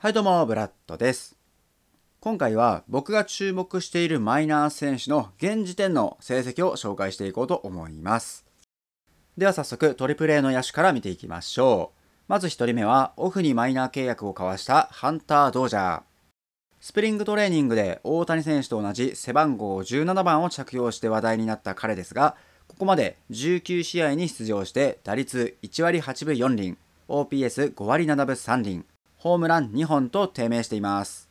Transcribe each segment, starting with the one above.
はいどうも、ブラッドです。今回は僕が注目しているマイナー選手の現時点の成績を紹介していこうと思います。では早速、トリプル A の野手から見ていきましょう。まず1人目は、オフにマイナー契約を交わしたハンター・ドージャー。スプリングトレーニングで大谷選手と同じ背番号17番を着用して話題になった彼ですが、ここまで19試合に出場して打率1割8分4厘、OPS5 割7分3厘、ホームラン2本と低迷しています。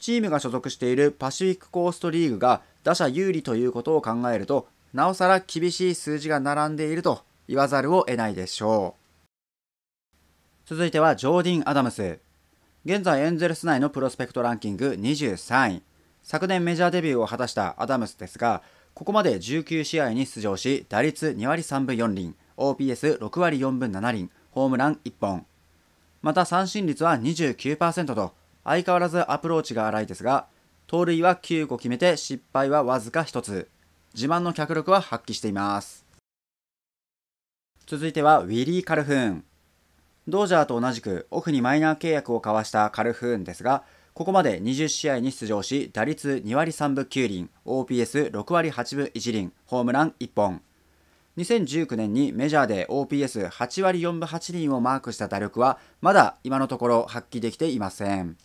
チームが所属しているパシフィックコーストリーグが打者有利ということを考えると、なおさら厳しい数字が並んでいると言わざるを得ないでしょう。続いてはジョーディン・アダムス。現在エンゼルス内のプロスペクトランキング23位。昨年メジャーデビューを果たしたアダムスですが、ここまで19試合に出場し、打率2割3分4厘、OPS6 割4分7厘、ホームラン1本。また三振率は29%と相変わらずアプローチが荒いですが盗塁は9個決めて失敗はわずか1つ自慢の脚力は発揮しています続いてはウィリー・カルフーンドージャーと同じくオフにマイナー契約を交わしたカルフーンですがここまで20試合に出場し打率2割3分9厘 OPS6 割8分1厘ホームラン1本2019年にメジャーで OPS8 割4分8厘をマークした打力はまだ今のところ発揮できていません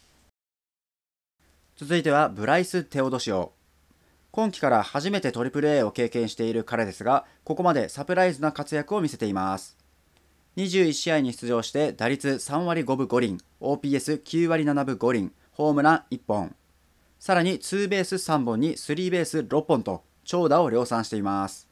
続いてはブライス・テオドシオ今季から初めて AAA を経験している彼ですがここまでサプライズな活躍を見せています21試合に出場して打率3割5分5厘 OPS9 割7分5厘ホームラン1本さらにツーベース3本にスリーベース6本と長打を量産しています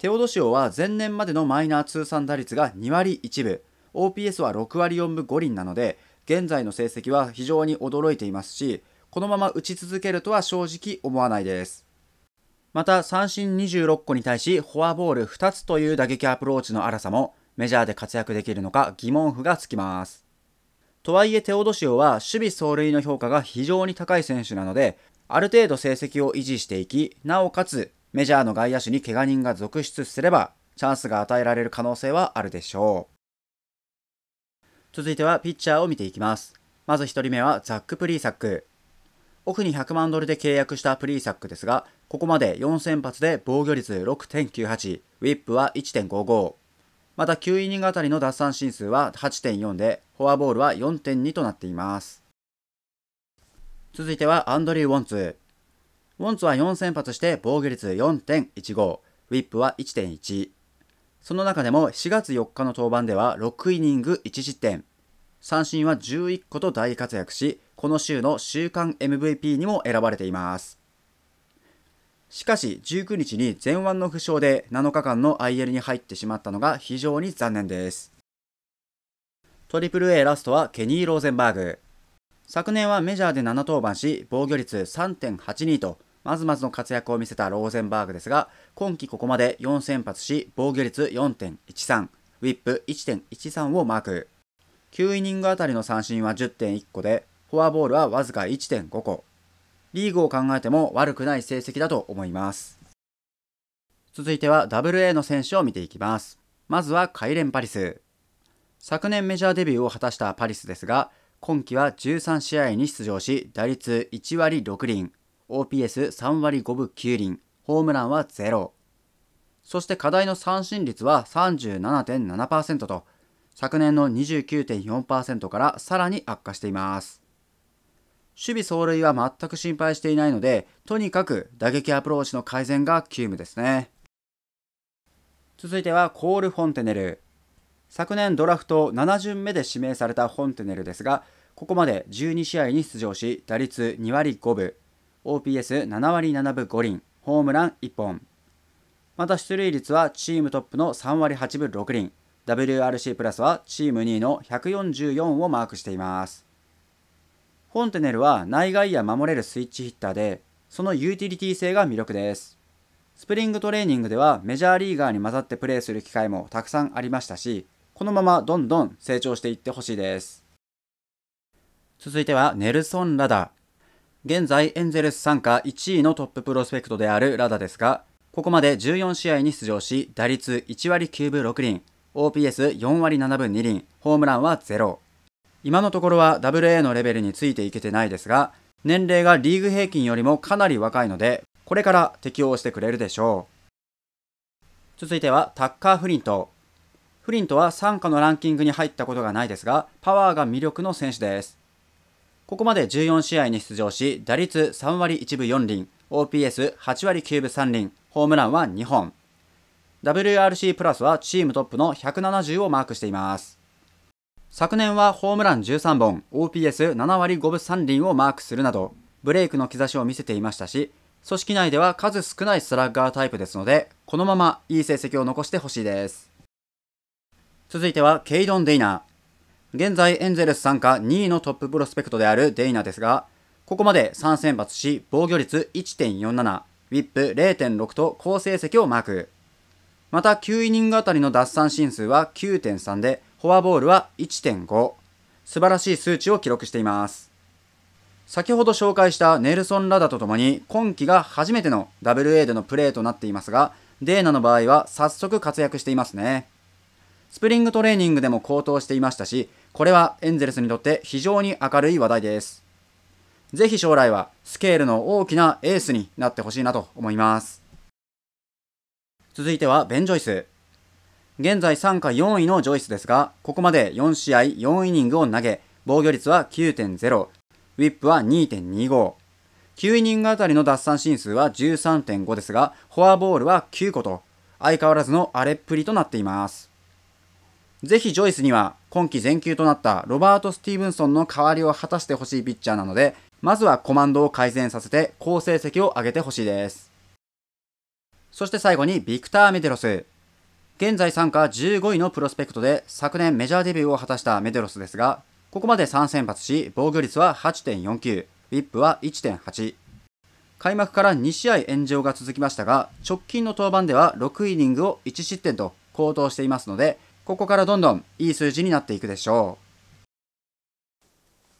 テオドシオは前年までのマイナー通算打率が2割1分 OPS は6割4分5厘なので現在の成績は非常に驚いていますしこのまま打ち続けるとは正直思わないですまた三振26個に対しフォアボール2つという打撃アプローチの荒さもメジャーで活躍できるのか疑問符がつきますとはいえテオドシオは守備走塁の評価が非常に高い選手なのである程度成績を維持していきなおかつメジャーの外野手に怪我人が続出すれば、チャンスが与えられる可能性はあるでしょう。続いてはピッチャーを見ていきます。まず1人目はザック・プリーサック。オフに100万ドルで契約したプリーサックですが、ここまで4先発で防御率6.98、ウィップは1.55。また9イニングあたりの奪三振数は8.4で、フォアボールは4.2となっています。続いてはアンドリュー・ウォンツ。ウォンツは4先発して防御率4.15、ウィップは1.1。その中でも4月4日の登板では6イニング1失点。三振は11個と大活躍し、この週の週間 MVP にも選ばれています。しかし19日に前腕の負傷で7日間の IL に入ってしまったのが非常に残念です。トリプル a ラストはケニー・ローゼンバーグ。昨年はメジャーで7登板し、防御率3.82とまずまずの活躍を見せたローゼンバーグですが、今季ここまで4先発し、防御率4.13、ウィップ1.13をマーク。9イニングあたりの三振は10.1個で、フォアボールはわずか1.5個。リーグを考えても悪くない成績だと思います。続いては WA の選手を見ていきます。まずはカイレン・パリス。昨年メジャーデビューを果たしたパリスですが、今季は13試合に出場し、打率1割6厘、OPS3 割5分9厘、ホームランは0。そして課題の三振率は37.7%と、昨年の29.4%からさらに悪化しています。守備走塁は全く心配していないので、とにかく打撃アプローチの改善が急務ですね。続いてはコール・フォンテネル。昨年ドラフト7巡目で指名されたフォンテネルですが、ここまで12試合に出場し、打率2割5分、OPS7 割7分5厘、ホームラン1本。また出塁率はチームトップの3割8分6厘、WRC プラスはチーム2位の144をマークしています。フォンテネルは内外野守れるスイッチヒッターで、そのユーティリティ性が魅力です。スプリングトレーニングではメジャーリーガーに混ざってプレーする機会もたくさんありましたし、このままどんどん成長していってほしいです。続いてはネルソン・ラダー。現在エンゼルス参加1位のトッププロスペクトであるラダですが、ここまで14試合に出場し、打率1割9分6厘、OPS4 割7分2厘、ホームランは0。今のところは WA のレベルについていけてないですが、年齢がリーグ平均よりもかなり若いので、これから適応してくれるでしょう。続いてはタッカー・フリント。フリントは参加のランキングに入ったことがないですが、パワーが魅力の選手です。ここまで14試合に出場し、打率3割1分4厘、OPS8 割9分3厘、ホームランは2本。WRC プラスはチームトップの170をマークしています。昨年はホームラン13本、OPS7 割5分3厘をマークするなど、ブレイクの兆しを見せていましたし、組織内では数少ないスラッガータイプですので、このままいい成績を残してほしいです。続いては、ケイドン・デイナー。現在エンゼルス参加2位のトッププロスペクトであるデイナですが、ここまで3選抜し、防御率1.47、ウィップ0.6と好成績をマーク。また9イニングあたりの奪三振数は9.3で、フォアボールは1.5。素晴らしい数値を記録しています。先ほど紹介したネルソン・ラダとともに、今季が初めての WA でのプレーとなっていますが、デーナの場合は早速活躍していますね。スプリングトレーニングでも高騰していましたし、これはエンゼルスにとって非常に明るい話題です。ぜひ将来はスケールの大きなエースになってほしいなと思います。続いてはベン・ジョイス。現在参加4位のジョイスですが、ここまで4試合4イニングを投げ、防御率は9.0、ウィップは2.25。9イニングあたりの奪三振数は13.5ですが、フォアボールは9個と、相変わらずの荒れっぷりとなっています。ぜひジョイスには今季全球となったロバート・スティーブンソンの代わりを果たしてほしいピッチャーなので、まずはコマンドを改善させて好成績を上げてほしいです。そして最後にビクター・メデロス。現在参加15位のプロスペクトで昨年メジャーデビューを果たしたメデロスですが、ここまで3先発し、防御率は8.49、ウィップは1.8。開幕から2試合炎上が続きましたが、直近の登板では6イニングを1失点と高騰していますので、ここからどんどんいい数字になっていくでしょう。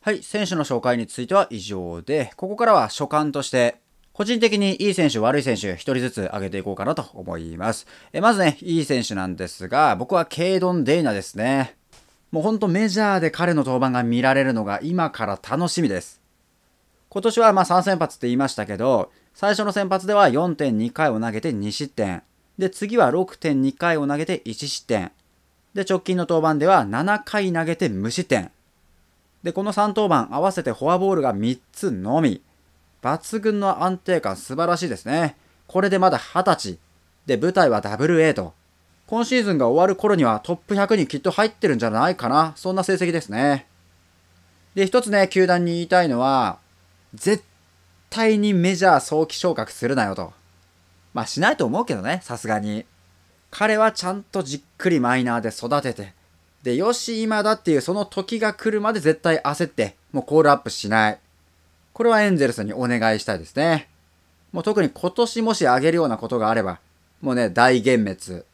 はい、選手の紹介については以上で、ここからは所感として、個人的にいい選手、悪い選手、一人ずつ上げていこうかなと思います。えまずね、いい選手なんですが、僕はケイドン・デイナですね。もうほんとメジャーで彼の登板が見られるのが今から楽しみです。今年はまあ3先発って言いましたけど、最初の先発では4.2回を投げて2失点。で、次は6.2回を投げて1失点。で、直近の登板では7回投げて無失点。で、この3登板合わせてフォアボールが3つのみ。抜群の安定感素晴らしいですね。これでまだ20歳。で、舞台は WA と。今シーズンが終わる頃にはトップ100にきっと入ってるんじゃないかな。そんな成績ですね。で、一つね、球団に言いたいのは、絶対にメジャー早期昇格するなよと。まあしないと思うけどね、さすがに。彼はちゃんとじっくりマイナーで育てて、で、よし、今だっていうその時が来るまで絶対焦って、もうコールアップしない。これはエンゼルスにお願いしたいですね。もう特に今年もし上げるようなことがあれば、もうね、大幻滅。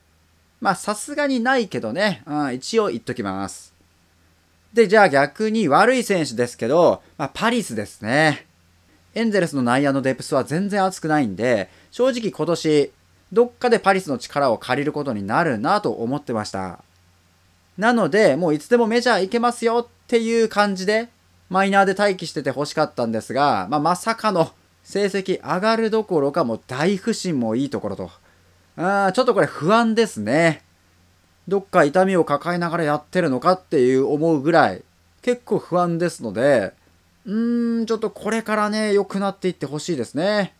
まあさすがにないけどね、うん、一応言っときます。で、じゃあ逆に悪い選手ですけど、まあ、パリスですね。エンゼルスの内野のデプスは全然熱くないんで、正直今年どっかでパリスの力を借りることになるなと思ってました。なので、もういつでもメジャー行けますよっていう感じで、マイナーで待機してて欲しかったんですが、まあ、まさかの成績上がるどころかもう大不振もいいところと。あーちょっとこれ不安ですね。どっか痛みを抱えながらやってるのかっていう思うぐらい結構不安ですので、うーん、ちょっとこれからね、良くなっていってほしいですね。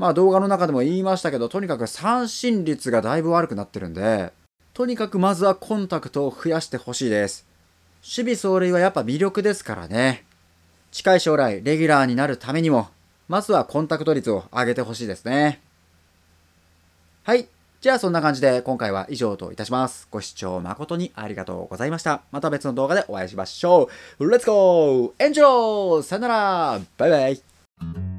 まあ動画の中でも言いましたけど、とにかく三振率がだいぶ悪くなってるんで、とにかくまずはコンタクトを増やしてほしいです。守備走塁はやっぱ魅力ですからね。近い将来、レギュラーになるためにも、まずはコンタクト率を上げてほしいですね。はい。じゃあそんな感じで今回は以上といたします。ご視聴誠にありがとうございました。また別の動画でお会いしましょう。レッツゴーエンジョーさよならバイバイ